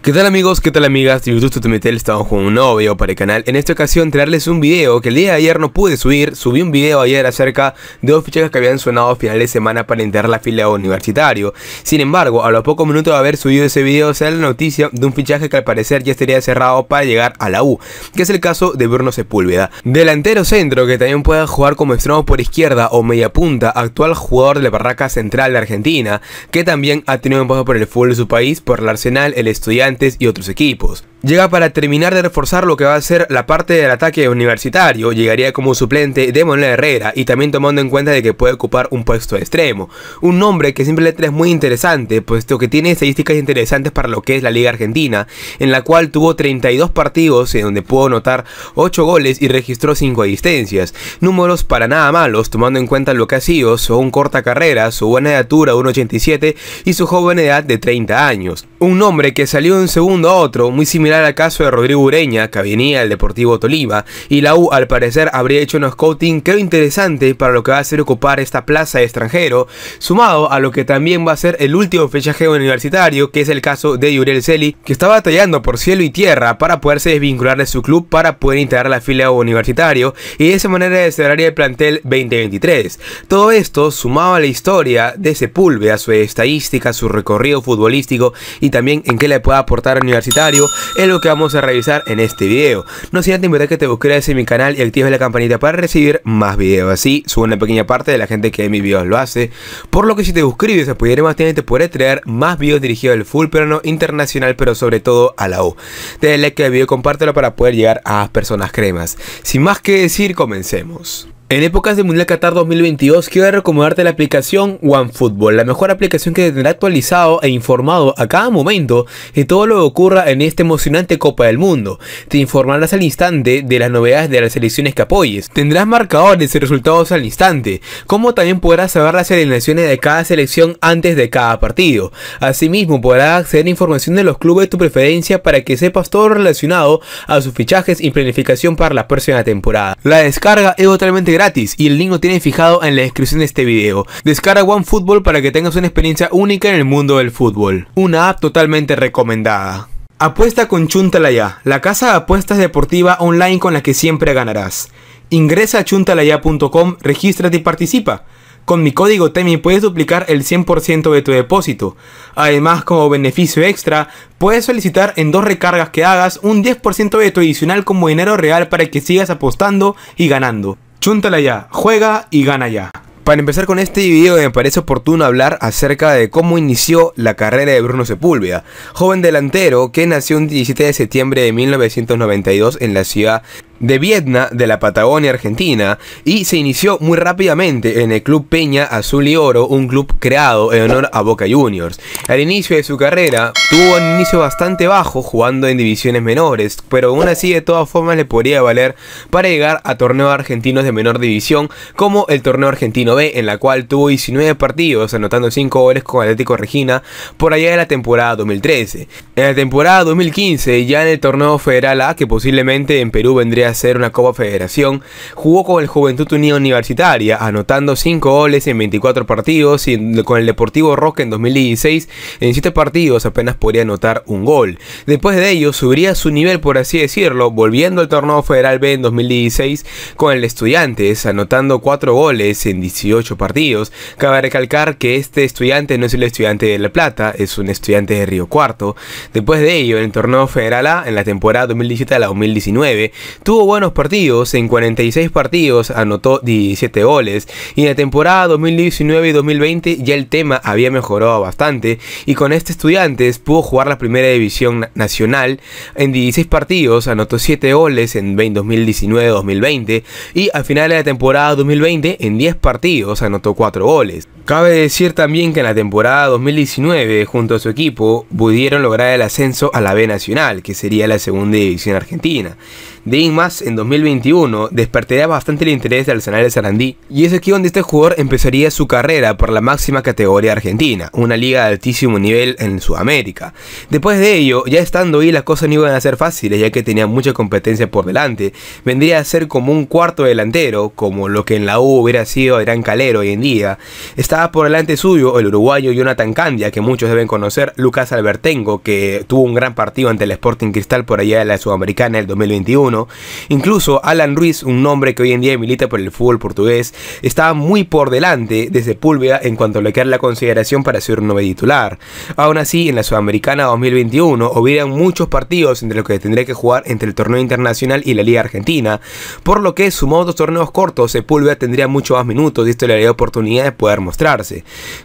¿Qué tal amigos? ¿Qué tal amigas? YouTube Tutumetel estamos con un nuevo video para el canal En esta ocasión traerles un video que el día de ayer no pude subir Subí un video ayer acerca de dos fichajes que habían sonado a finales de semana para integrar la fila universitario Sin embargo, a los pocos minutos de haber subido ese video Se da la noticia de un fichaje que al parecer ya estaría cerrado para llegar a la U Que es el caso de Bruno Sepúlveda Delantero centro que también puede jugar como extremo por izquierda o media punta Actual jugador de la barraca central de Argentina Que también ha tenido un paso por el fútbol de su país, por el Arsenal, el Estudiante y otros equipos. Llega para terminar de reforzar lo que va a ser la parte del ataque universitario, llegaría como suplente de Manuel Herrera y también tomando en cuenta de que puede ocupar un puesto extremo. Un nombre que siempre es muy interesante, puesto que tiene estadísticas interesantes para lo que es la Liga Argentina, en la cual tuvo 32 partidos en donde pudo anotar 8 goles y registró 5 asistencias. Números para nada malos, tomando en cuenta lo que ha sido su corta carrera, su buena estatura, 1.87 y su joven edad de 30 años. Un nombre que salió de un segundo a otro, muy similar similar al caso de Rodrigo Ureña, que venía del Deportivo Tolima, y la U al parecer habría hecho un scouting creo interesante para lo que va a hacer ocupar esta plaza de extranjero, sumado a lo que también va a ser el último fechaje universitario, que es el caso de Yurel Celi, que está batallando por cielo y tierra para poderse desvincular de su club para poder integrar la fila universitario y de esa manera cerraría el plantel 2023. Todo esto sumado a la historia de Sepúlveda, su estadística, su recorrido futbolístico y también en qué le puede aportar al universitario, es lo que vamos a revisar en este video. No se antes invitar que te busques en mi canal y actives la campanita para recibir más videos. Así, subo una pequeña parte de la gente que en mis videos lo hace. Por lo que si te suscribes, apoyaré más te podré traer más videos dirigidos al full no internacional, pero sobre todo a la O. Dale like al video y compártelo para poder llegar a personas cremas. Sin más que decir, comencemos. En épocas de Mundial Qatar 2022 quiero recomendarte la aplicación OneFootball, la mejor aplicación que te tendrá actualizado e informado a cada momento de todo lo que ocurra en esta emocionante Copa del Mundo. Te informarás al instante de las novedades de las selecciones que apoyes, tendrás marcadores y resultados al instante, como también podrás saber las alineaciones de cada selección antes de cada partido. Asimismo podrás acceder a información de los clubes de tu preferencia para que sepas todo relacionado a sus fichajes y planificación para la próxima temporada. La descarga es totalmente gratis y el link lo tienen fijado en la descripción de este video. Descarga OneFootball para que tengas una experiencia única en el mundo del fútbol. Una app totalmente recomendada. Apuesta con Chuntalaya, la casa de apuestas deportiva online con la que siempre ganarás. Ingresa a chuntalaya.com, regístrate y participa. Con mi código TEMI puedes duplicar el 100% de tu depósito. Además, como beneficio extra, puedes solicitar en dos recargas que hagas un 10% de tu adicional como dinero real para que sigas apostando y ganando. Júntala ya, juega y gana ya. Para empezar con este video me parece oportuno hablar acerca de cómo inició la carrera de Bruno Sepúlveda, joven delantero que nació el 17 de septiembre de 1992 en la ciudad de Vietnam, de la Patagonia Argentina, y se inició muy rápidamente en el Club Peña Azul y Oro, un club creado en honor a Boca Juniors. Al inicio de su carrera tuvo un inicio bastante bajo jugando en divisiones menores, pero aún así de todas formas le podría valer para llegar a torneos argentinos de menor división, como el torneo argentino B, en la cual tuvo 19 partidos, anotando 5 goles con Atlético Regina por allá de la temporada 2013. En la temporada 2015, ya en el torneo federal A, que posiblemente en Perú vendría hacer una Copa Federación, jugó con el Juventud Unida Universitaria, anotando 5 goles en 24 partidos y con el Deportivo Roque en 2016 en 7 partidos apenas podría anotar un gol. Después de ello subiría su nivel por así decirlo, volviendo al torneo federal B en 2016 con el Estudiantes, anotando 4 goles en 18 partidos. Cabe recalcar que este estudiante no es el estudiante de La Plata, es un estudiante de Río Cuarto. Después de ello, en el torneo federal A, en la temporada 2017 a la 2019, tuvo tuvo buenos partidos, en 46 partidos anotó 17 goles y en la temporada 2019 y 2020 ya el tema había mejorado bastante y con este estudiante pudo jugar la primera división nacional en 16 partidos, anotó 7 goles en 2019-2020 y al final de la temporada 2020 en 10 partidos anotó 4 goles. Cabe decir también que en la temporada 2019, junto a su equipo, pudieron lograr el ascenso a la B Nacional, que sería la segunda división argentina. De Inmas, en 2021, despertaría bastante el interés del Arsenal de Sarandí, y es aquí donde este jugador empezaría su carrera por la máxima categoría argentina, una liga de altísimo nivel en Sudamérica. Después de ello, ya estando ahí las cosas no iban a ser fáciles, ya que tenía mucha competencia por delante, vendría a ser como un cuarto delantero, como lo que en la U hubiera sido Gran Calero hoy en día por delante suyo el uruguayo Jonathan Candia, que muchos deben conocer, Lucas Albertengo, que tuvo un gran partido ante el Sporting Cristal por allá de la Sudamericana el 2021. Incluso Alan Ruiz, un nombre que hoy en día milita por el fútbol portugués, estaba muy por delante de Sepúlveda en cuanto a bloquear la consideración para ser un nuevo titular. Aún así, en la Sudamericana 2021 hubieran muchos partidos entre los que tendría que jugar entre el torneo internacional y la Liga Argentina, por lo que modo dos torneos cortos, Sepúlveda tendría muchos más minutos y esto le haría oportunidad de poder mostrar.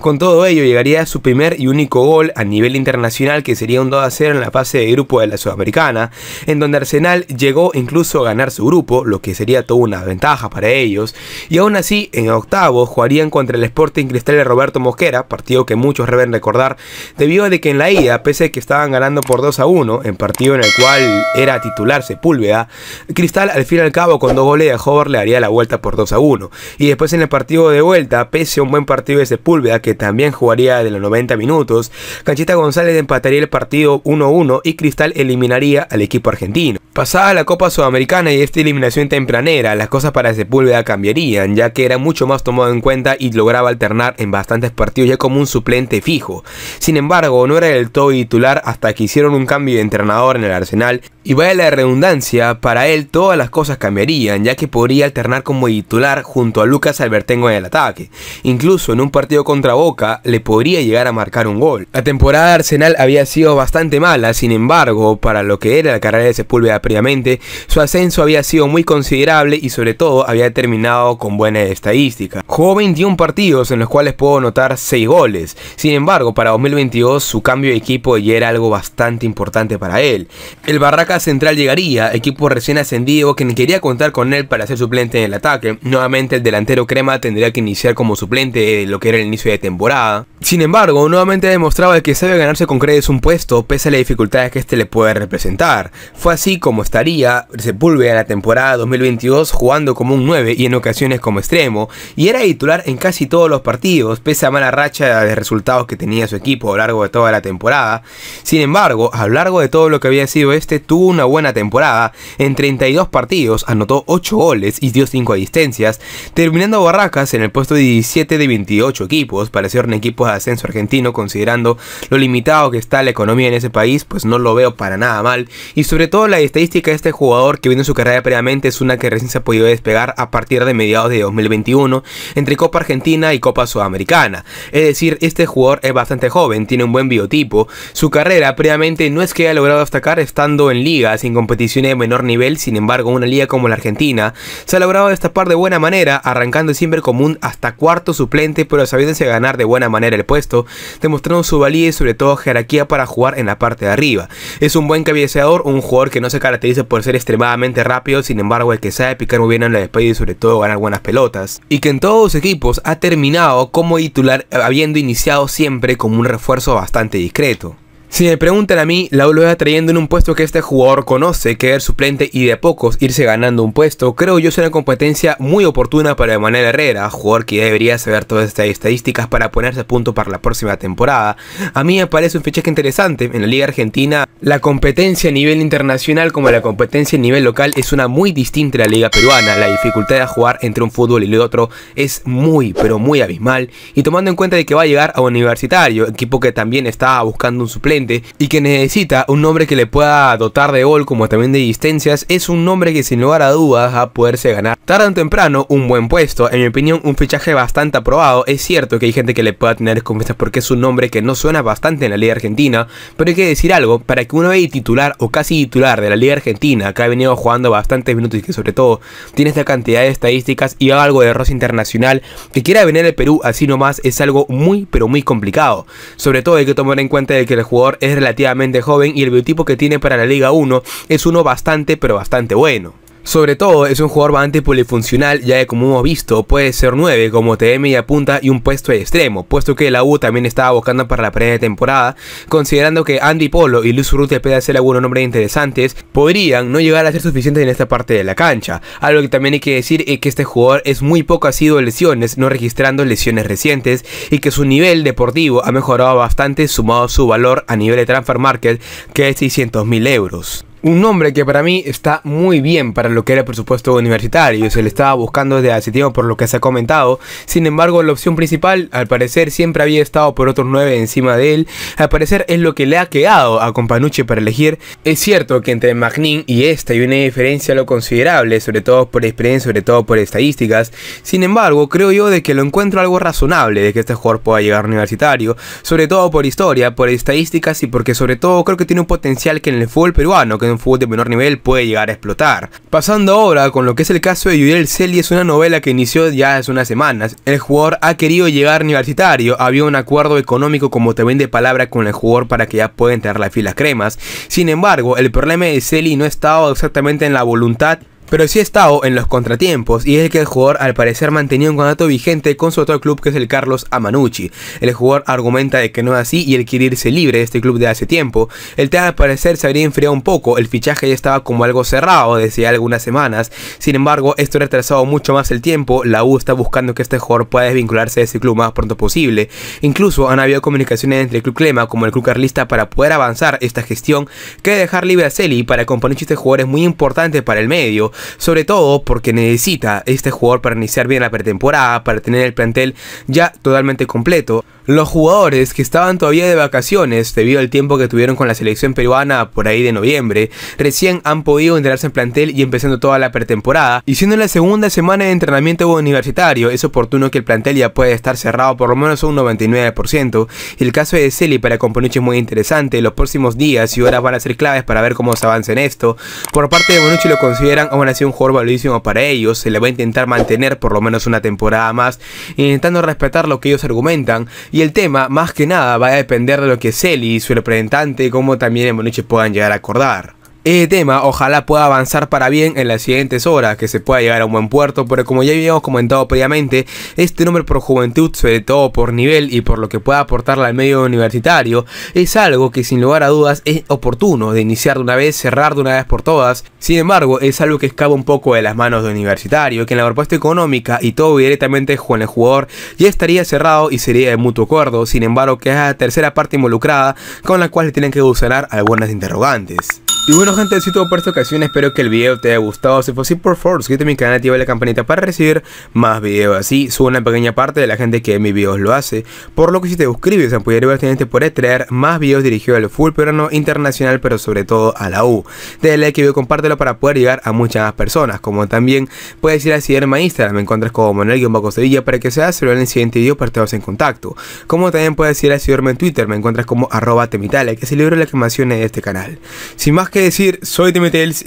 Con todo ello llegaría a su primer y único gol a nivel internacional que sería un 2 a 0 en la fase de grupo de la Sudamericana, en donde Arsenal llegó incluso a ganar su grupo, lo que sería toda una ventaja para ellos, y aún así en octavo, jugarían contra el Sporting Cristal de Roberto Mosquera, partido que muchos deben recordar, debido a de que en la ida, pese a que estaban ganando por 2 a 1, en partido en el cual era titular Sepúlveda, Cristal al fin y al cabo con dos goles de Hover le haría la vuelta por 2 a 1, y después en el partido de vuelta, pese a un buen partido, partido de Sepúlveda, que también jugaría de los 90 minutos, Canchita González empataría el partido 1-1 y Cristal eliminaría al equipo argentino. Pasada la Copa Sudamericana y esta eliminación tempranera, las cosas para Sepúlveda cambiarían, ya que era mucho más tomado en cuenta y lograba alternar en bastantes partidos ya como un suplente fijo. Sin embargo, no era del todo titular hasta que hicieron un cambio de entrenador en el Arsenal, y vaya la redundancia, para él todas las cosas cambiarían, ya que podría alternar como titular junto a Lucas Albertengo en el ataque. Incluso en un partido contra Boca, le podría llegar a marcar un gol. La temporada de Arsenal había sido bastante mala, sin embargo, para lo que era la carrera de Sepúlveda previamente, su ascenso había sido muy considerable y sobre todo había terminado con buena estadística. Jugó 21 partidos en los cuales pudo notar 6 goles, sin embargo para 2022 su cambio de equipo ya era algo bastante importante para él. El Barraca Central llegaría, equipo recién ascendido que quería contar con él para ser suplente en el ataque, nuevamente el delantero Crema tendría que iniciar como suplente lo que era el inicio de temporada. Sin embargo, nuevamente demostraba que sabe ganarse con creces un puesto pese a las dificultades que este le puede representar. Fue así como como estaría Sepúlveda en la temporada 2022 jugando como un 9 y en ocasiones como extremo, y era titular en casi todos los partidos, pese a mala racha de resultados que tenía su equipo a lo largo de toda la temporada. Sin embargo, a lo largo de todo lo que había sido este, tuvo una buena temporada, en 32 partidos anotó 8 goles y dio 5 asistencias, terminando Barracas en el puesto 17 de 28 equipos, para ser un equipo de ascenso argentino considerando lo limitado que está la economía en ese país, pues no lo veo para nada mal, y sobre todo la distancia característica de este jugador que viene en su carrera previamente es una que recién se ha podido despegar a partir de mediados de 2021 entre Copa Argentina y Copa Sudamericana. Es decir, este jugador es bastante joven, tiene un buen biotipo. Su carrera previamente no es que haya logrado destacar estando en ligas sin en competiciones de menor nivel, sin embargo, una liga como la Argentina se ha logrado destapar de buena manera, arrancando siempre como un hasta cuarto suplente, pero sabiéndose ganar de buena manera el puesto, demostrando su valía y sobre todo jerarquía para jugar en la parte de arriba. Es un buen cabeceador, un jugador que no se cae dice por ser extremadamente rápido, sin embargo el que sabe picar muy bien en la despedida y sobre todo ganar buenas pelotas. Y que en todos los equipos ha terminado como titular habiendo iniciado siempre como un refuerzo bastante discreto. Si me preguntan a mí, la está trayendo en un puesto que este jugador conoce, que es suplente y de pocos irse ganando un puesto, creo yo es una competencia muy oportuna para Emanuel Herrera, jugador que debería saber todas estas estadísticas para ponerse a punto para la próxima temporada. A mí me parece un fichaje interesante, en la Liga Argentina la competencia a nivel internacional como la competencia a nivel local es una muy distinta a la Liga Peruana, la dificultad de jugar entre un fútbol y el otro es muy pero muy abismal, y tomando en cuenta de que va a llegar a Universitario, equipo que también está buscando un suplente, y que necesita un nombre que le pueda dotar de gol como también de distancias, es un nombre que sin lugar a dudas va a poderse ganar tarde o temprano un buen puesto. En mi opinión, un fichaje bastante aprobado. Es cierto que hay gente que le pueda tener desconfianza porque es un nombre que no suena bastante en la Liga Argentina, pero hay que decir algo, para que uno vea titular o casi titular de la Liga Argentina, que ha venido jugando bastantes minutos y que sobre todo tiene esta cantidad de estadísticas y algo de rosa internacional, que quiera venir al Perú así nomás es algo muy pero muy complicado. Sobre todo hay que tomar en cuenta de que el jugador es relativamente joven y el biotipo que tiene para la Liga 1 es uno bastante pero bastante bueno. Sobre todo es un jugador bastante polifuncional ya que como hemos visto puede ser 9 como TM y apunta y un puesto de extremo, puesto que la U también estaba buscando para la primera temporada, considerando que Andy Polo y Luis Urrutia pueden ser algunos nombres interesantes, podrían no llegar a ser suficientes en esta parte de la cancha. Algo que también hay que decir es que este jugador es muy poco ha sido lesiones, no registrando lesiones recientes y que su nivel deportivo ha mejorado bastante sumado a su valor a nivel de transfer market que es 600 mil euros un nombre que para mí está muy bien para lo que era el presupuesto universitario, se le estaba buscando desde hace tiempo por lo que se ha comentado, sin embargo la opción principal al parecer siempre había estado por otros nueve encima de él, al parecer es lo que le ha quedado a Companuche para elegir, es cierto que entre Magnin y esta hay una diferencia lo considerable, sobre todo por experiencia, sobre todo por estadísticas, sin embargo creo yo de que lo encuentro algo razonable de que este jugador pueda llegar a universitario, sobre todo por historia, por estadísticas y porque sobre todo creo que tiene un potencial que en el fútbol peruano, que en fútbol de menor nivel puede llegar a explotar. Pasando ahora con lo que es el caso de Yuriel Celi, es una novela que inició ya hace unas semanas. El jugador ha querido llegar universitario, había un acuerdo económico como también de palabra con el jugador para que ya pueda entrar las filas cremas. Sin embargo, el problema de Celi no estaba exactamente en la voluntad pero sí ha estado en los contratiempos y es el que el jugador al parecer mantenía un contrato vigente con su otro club que es el Carlos Amanucci. El jugador argumenta de que no es así y él quiere irse libre de este club de hace tiempo. El tema al parecer se habría enfriado un poco, el fichaje ya estaba como algo cerrado desde algunas semanas. Sin embargo, esto ha retrasado mucho más el tiempo, la U está buscando que este jugador pueda desvincularse de ese club más pronto posible. Incluso han habido comunicaciones entre el club Clema como el club carlista para poder avanzar esta gestión que dejar libre a Celi para componer este jugador es muy importante para el medio sobre todo porque necesita este jugador para iniciar bien la pretemporada, para tener el plantel ya totalmente completo los jugadores que estaban todavía de vacaciones debido al tiempo que tuvieron con la selección peruana por ahí de noviembre, recién han podido enterarse en plantel y empezando toda la pretemporada. Y siendo la segunda semana de entrenamiento universitario, es oportuno que el plantel ya puede estar cerrado por lo menos un 99%. El caso de Celi para Componucci es muy interesante, los próximos días y horas van a ser claves para ver cómo se avanza en esto. Por parte de Bonucci lo consideran aún así un jugador valiosísimo para ellos, se le va a intentar mantener por lo menos una temporada más, intentando respetar lo que ellos argumentan y el tema, más que nada, va a depender de lo que Celi y su representante, como también en Boniche puedan llegar a acordar. Ese eh, tema ojalá pueda avanzar para bien en las siguientes horas, que se pueda llegar a un buen puerto, pero como ya habíamos comentado previamente, este número por juventud, sobre todo por nivel y por lo que pueda aportarle al medio universitario, es algo que sin lugar a dudas es oportuno de iniciar de una vez, cerrar de una vez por todas. Sin embargo, es algo que escapa un poco de las manos de universitario, que en la propuesta económica y todo directamente con el jugador ya estaría cerrado y sería de mutuo acuerdo, sin embargo que es la tercera parte involucrada con la cual le tienen que solucionar algunas interrogantes. Y bueno gente, si todo por esta ocasión, espero que el video te haya gustado, si fue así por favor suscríbete a mi canal, y activa la campanita para recibir más videos así, subo una pequeña parte de la gente que mis videos lo hace, por lo que si te suscribes apoyaré te por traer más videos dirigidos al full no internacional pero sobre todo a la U, dale like y compártelo para poder llegar a muchas más personas, como también puedes ir a seguirme a Instagram, me encuentras como Manuel-Sevilla para que seas celular en el siguiente video para estar en contacto, como también puedes ir a seguirme en Twitter, me encuentras como arroba que es el libro de las de este canal, sin más que decir, soy de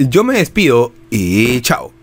yo me despido y chao.